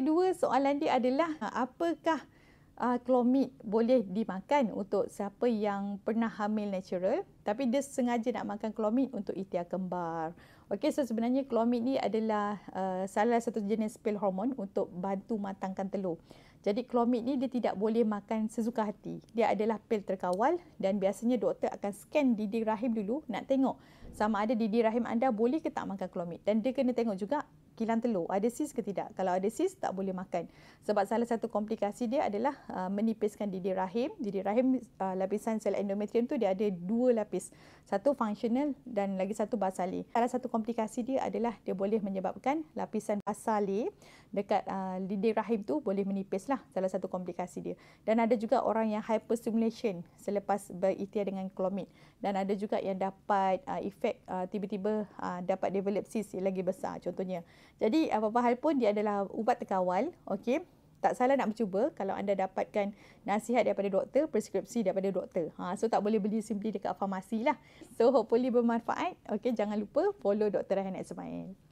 kedua soalan dia adalah apakah uh, ah, klomid boleh dimakan untuk siapa yang pernah hamil natural tapi dia sengaja nak makan klomid untuk ikhtiar kembar. Okey so sebenarnya klomid ni adalah uh, salah satu jenis pil hormon untuk bantu matangkan telur. Jadi klomid ni dia tidak boleh makan sesuka hati. Dia adalah pil terkawal dan biasanya doktor akan scan didi rahim dulu nak tengok sama ada didi rahim anda boleh ke tak makan klomid. Dan dia kena tengok juga Kilan telur. Ada sis ke tidak? Kalau ada sis, tak boleh makan. Sebab salah satu komplikasi dia adalah uh, menipiskan dinding rahim. Didi rahim uh, lapisan sel endometrium tu dia ada dua lapis. Satu fungsional dan lagi satu basali. Salah satu komplikasi dia adalah dia boleh menyebabkan lapisan basali dekat uh, didi rahim tu boleh menipis lah. salah satu komplikasi dia. Dan ada juga orang yang hyperstimulation selepas berikhtiar dengan klomit. Dan ada juga yang dapat uh, efek uh, tiba-tiba uh, dapat develop sis lagi besar contohnya. Jadi apa-apa hal pun dia adalah ubat terkawal. Okey. Tak salah nak mencuba. kalau anda dapatkan nasihat daripada doktor, preskripsi daripada doktor. Ha, so tak boleh beli simply dekat farmasi lah. So hopefully bermanfaat. okay. jangan lupa follow Dr. Rahan Ismail.